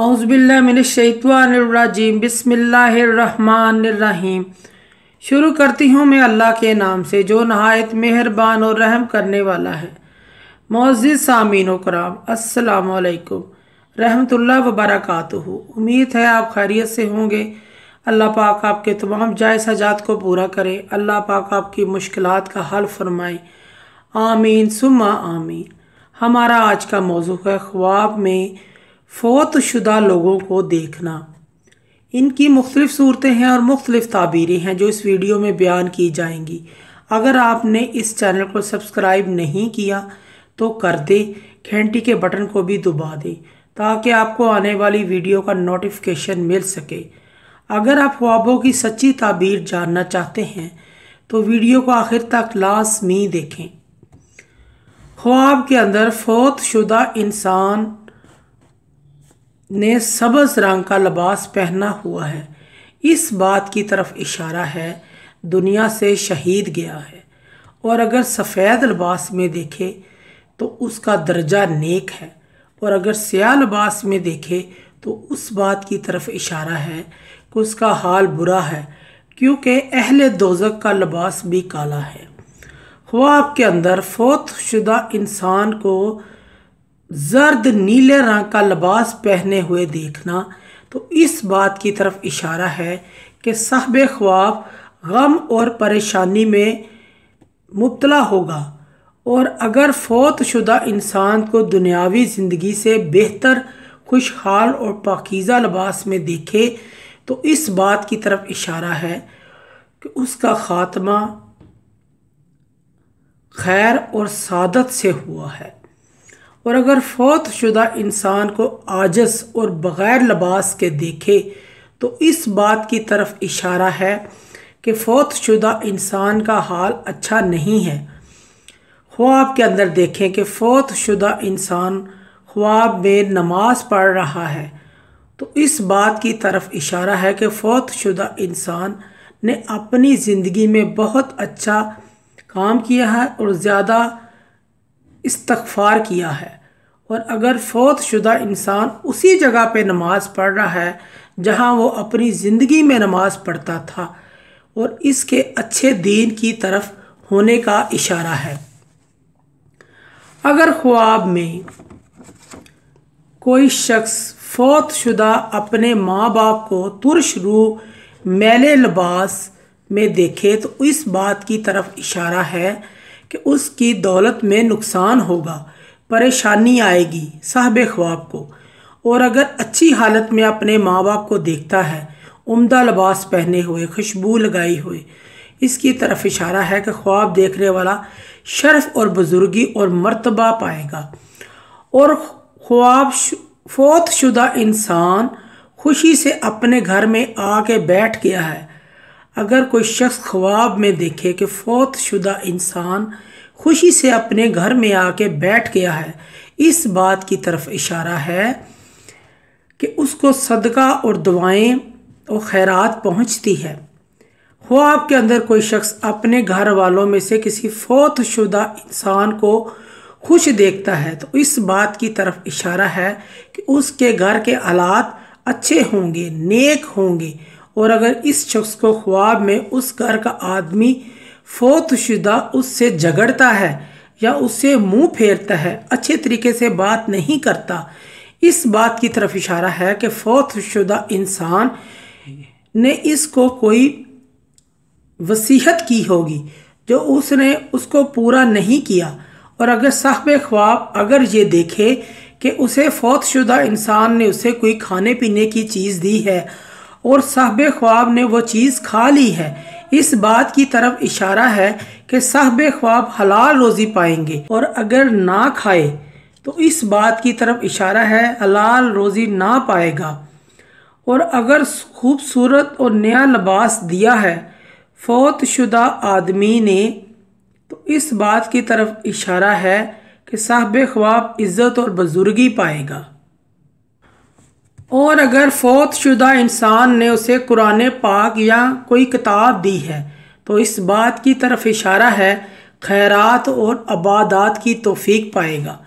आउज़बिल्लाशवानरजीम बसमीम शुरू करती हूँ मैं अल्लाह के नाम से जो नहायत मेहरबान और रहम करने वाला है मोज़ सामीन कराम अलकुम रहमतुल्ला वबरकत उम्मीद है आप खैरियत से होंगे अल्लाह पाक आपके तमाम जायज़ हजात को पूरा करें अल्लाह पाक आपकी मुश्किल का हल फरमाए आमीन सुमा आमीन हमारा आज का मौजू है ख्वाब में शुदा लोगों को देखना इनकी मुख्तलिफ़ सूरतें हैं और मुख्तलिफ़ ताबीरें हैं जो इस वीडियो में बयान की जाएंगी अगर आपने इस चैनल को सब्सक्राइब नहीं किया तो कर दे घंटी के बटन को भी दबा दें ताकि आपको आने वाली वीडियो का नोटिफिकेशन मिल सके अगर आप ख्वाबों की सच्ची ताबीर जानना चाहते हैं तो वीडियो को आखिर तक लाजमी देखें ख्वाब के अंदर फोत शुदा इंसान ने सबज़ रंग का लबास पहना हुआ है इस बात की तरफ इशारा है दुनिया से शहीद गया है और अगर सफ़ेद लबास में देखे तो उसका दर्जा नेक है और अगर स्याह लबास में देखे तो उस बात की तरफ इशारा है कि उसका हाल बुरा है क्योंकि अहल दोजक का लबास भी काला है ख्वाब के अंदर फोत शुदा इंसान को जर्द नीले रंग का लिबास पहने हुए देखना तो इस बात की तरफ इशारा है कि साहब ख्वाब गम और परेशानी में मुबला होगा और अगर फोत शुदा इंसान को दुनियावी ज़िंदगी से बेहतर खुशहाल और पाकिज़ा लिबास में देखे तो इस बात की तरफ इशारा है कि उसका ख़ात्मा खैर और सादत से हुआ है और अगर फौत शुदा इंसान को आजस और बग़ैर लबास के देखे तो इस बात की तरफ इशारा है कि फौत शुदा इंसान का हाल अच्छा नहीं है ख्वाब के अंदर देखें कि फौत शुदा इंसान ख्वाब में नमाज पढ़ रहा है तो इस बात की तरफ इशारा है कि फौत शुदा इंसान ने अपनी ज़िंदगी में बहुत अच्छा काम किया है और ज़्यादा इस्तफ़ार किया है और अगर फौत शुदा इंसान उसी जगह पर नमाज़ पढ़ रहा है जहाँ वो अपनी ज़िंदगी में नमाज़ पढ़ता था और इसके अच्छे दीन की तरफ होने का इशारा है अगर ख्वाब में कोई शख्स फौत शुदा अपने माँ बाप को तुरश रू मैले लबास में देखे तो इस बात की तरफ इशारा है कि उसकी दौलत में नुकसान होगा परेशानी आएगी साहब ख्वाब को और अगर अच्छी हालत में अपने माँ बाप को देखता है उम्दा लबास पहने हुए खुशबू लगाई हुई इसकी तरफ इशारा है कि ख्वाब देखने वाला शर्फ और बुज़ुर्गी और मर्तबा पाएगा और ख्वाब फोत शुदा इंसान खुशी से अपने घर में आके बैठ गया है अगर कोई शख्स ख्वाब में देखे कि फौत शुदा इंसान खुशी से अपने घर में आके बैठ गया है इस बात की तरफ इशारा है कि उसको सदका और दुआएं और खैरात पहुंचती है ख्वाब के अंदर कोई शख्स अपने घर वालों में से किसी फौत शुदा इंसान को खुश देखता है तो इस बात की तरफ इशारा है कि उसके घर के आलात अच्छे होंगे नेक होंगे और अगर इस शख्स को ख्वाब में उस घर का आदमी फोतशुदा उससे झगड़ता है या उससे मुंह फेरता है अच्छे तरीके से बात नहीं करता इस बात की तरफ इशारा है कि फोतशुदा इंसान ने इसको कोई वसीहत की होगी जो उसने उसको पूरा नहीं किया और अगर साहब ख्वाब अगर ये देखे कि उसे फोतशुदा इंसान ने उसे कोई खाने पीने की चीज़ दी है और साहब ख्वाब ने वो चीज़ खा ली है इस बात की तरफ इशारा है कि साहब ख्वाब हलाल रोज़ी पाएंगे और अगर ना खाए तो इस बात की तरफ इशारा है हलाल रोज़ी ना पाएगा और अगर खूबसूरत और नया लबास दिया है फौत शुदा आदमी ने तो इस बात की तरफ इशारा है कि साहब ख्वाब इज़्ज़त और बुज़ुर्गी पाएगा और अगर शुदा इंसान ने उसे कुरान पाक या कोई किताब दी है तो इस बात की तरफ इशारा है खैरात और आबादात की तोफीक पाएगा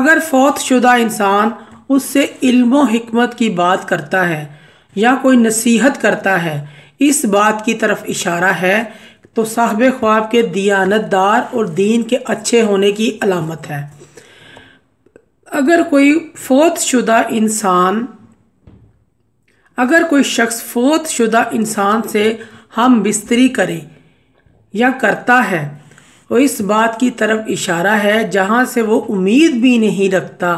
अगर शुदा इंसान उससे इल्म हमत की बात करता है या कोई नसीहत करता है इस बात की तरफ इशारा है तो साहब ख्वाब के दियानतदार और दीन के अच्छे होने की अलामत है अगर कोई शुदा इंसान अगर कोई शख्स फोत शुदा इंसान से हम बिस्तरी करें या करता है वो तो इस बात की तरफ इशारा है जहाँ से वो उम्मीद भी नहीं रखता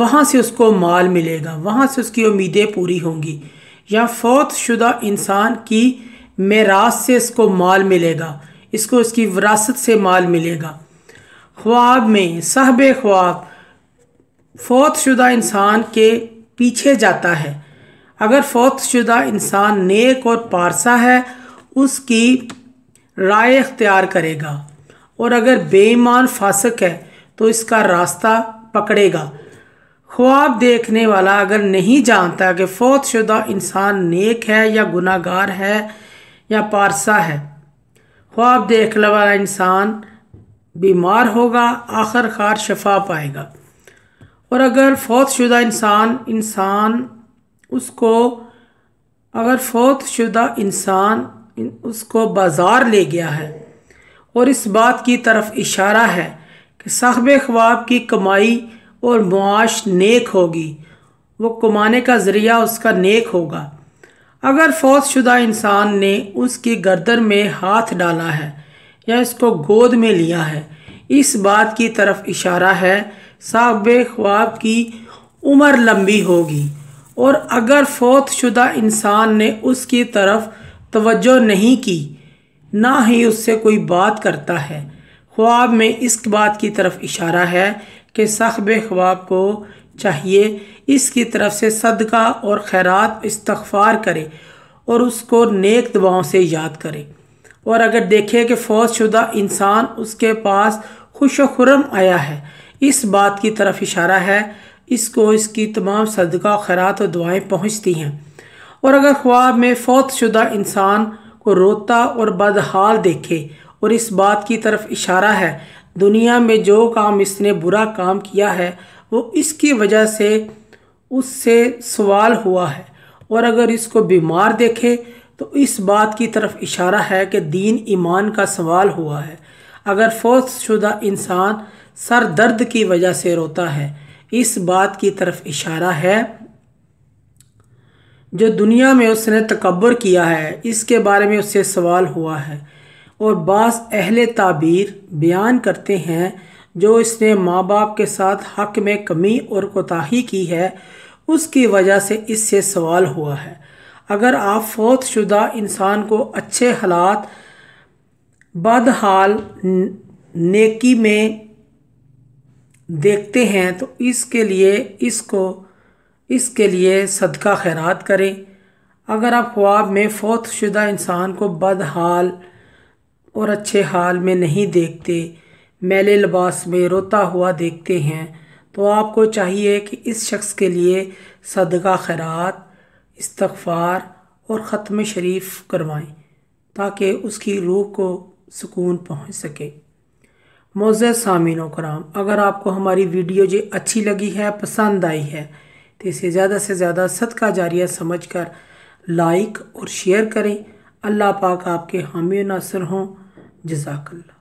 वहाँ से उसको माल मिलेगा वहाँ से उसकी उम्मीदें पूरी होंगी या फोत शुदा इंसान की मेरास से इसको माल मिलेगा इसको उसकी विरासत से माल मिलेगा ख्वाब में साहब ख्वाब फोत शुदा इंसान के पीछे जाता है अगर फ़ौतशुदा इंसान नेक और पारसा है उसकी राय अख्तियार करेगा और अगर बेईमान फासक है तो इसका रास्ता पकड़ेगा ख्वाब देखने वाला अगर नहीं जानता कि फ़ौतशुदा इंसान नेक है या गुनागार है या पारसा है ख्वाब देखने वाला इंसान बीमार होगा आखिरकार शफा पाएगा और अगर फ़ौतशुदा इंसान इंसान उसको अगर फौत शुदा इंसान उसको बाज़ार ले गया है और इस बात की तरफ इशारा है कि साहब ख्वाब की कमाई और मुआश नेक होगी वो कमाने का ज़रिया उसका नेक होगा अगर फौज शुदा इंसान ने उसकी गर्दन में हाथ डाला है या इसको गोद में लिया है इस बात की तरफ इशारा है साहब ख्वाब की उम्र लंबी होगी और अगर फ़ौत शुदा इंसान ने उसकी तरफ तवज्जो नहीं की ना ही उससे कोई बात करता है ख्वाब में इस बात की तरफ इशारा है कि सखब ख्वाब को चाहिए इसकी तरफ से सदका और खैरात इस्तफ़ार करे और उसको नेक दुआओं से याद करे और अगर देखे कि फ़ौत शुदा इंसान उसके पास खुश खुरम आया है इस बात की तरफ इशारा है इसको इसकी तमाम सदका खैरात और दुआएँ पहुँचती हैं और अगर ख्वाब में फौत शुदा इंसान को रोता और बदहाल देखे और इस बात की तरफ इशारा है दुनिया में जो काम इसने बुरा काम किया है वो इसकी वजह से उससे सवाल हुआ है और अगर इसको बीमार देखे तो इस बात की तरफ इशारा है कि दीन ईमान का सवाल हुआ है अगर फौत शुदा इंसान सर दर्द की वजह से रोता है इस बात की तरफ इशारा है जो दुनिया में उसने तकबर किया है इसके बारे में उससे सवाल हुआ है और बास अहल ताबीर बयान करते हैं जो इसने माँ बाप के साथ हक में कमी और कोताही की है उसकी वजह से इससे सवाल हुआ है अगर आप फ़ौत शुदा इंसान को अच्छे हालात बदहाल नेकी में देखते हैं तो इसके लिए इसको इसके लिए सदका खैरात करें अगर आप ख्वाब में फौत शुदा इंसान को बद हाल और अच्छे हाल में नहीं देखते मेले लबास में रोता हुआ देखते हैं तो आपको चाहिए कि इस शख्स के लिए सदका खैरात इस्तफ़ार और ख़त्म शरीफ करवाएं ताकि उसकी रूह को सुकून पहुंच सके मोज़ सामिनों कराम अगर आपको हमारी वीडियो जी अच्छी लगी है पसंद आई है तो इसे ज़्यादा से ज़्यादा सदका जारिया समझ कर लाइक और शेयर करें अल्लाह पाक आपके हामी नासर हों जजाकल्ला